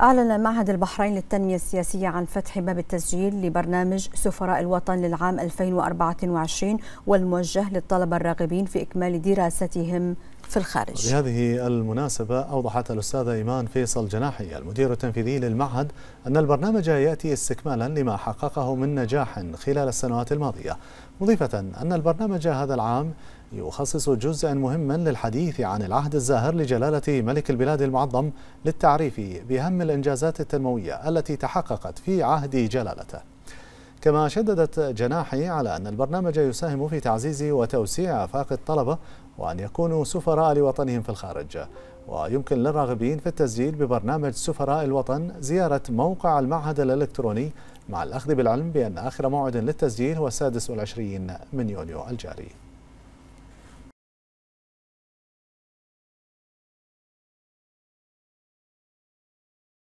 أعلن معهد البحرين للتنمية السياسية عن فتح باب التسجيل لبرنامج سفراء الوطن للعام 2024 والموجه للطلبة الراغبين في إكمال دراستهم في الخارج بهذه المناسبة أوضحت الأستاذة إيمان فيصل جناحي المدير التنفيذي للمعهد أن البرنامج يأتي استكمالا لما حققه من نجاح خلال السنوات الماضية مضيفة أن البرنامج هذا العام يخصص جزءا مهما للحديث عن العهد الزاهر لجلالة ملك البلاد المعظم للتعريف بأهم الإنجازات التنموية التي تحققت في عهد جلالته كما شددت جناحي على أن البرنامج يساهم في تعزيز وتوسيع آفاق الطلبة وأن يكونوا سفراء لوطنهم في الخارج ويمكن للراغبين في التسجيل ببرنامج سفراء الوطن زيارة موقع المعهد الإلكتروني مع الأخذ بالعلم بأن آخر موعد للتسجيل هو السادس والعشرين من يونيو الجاري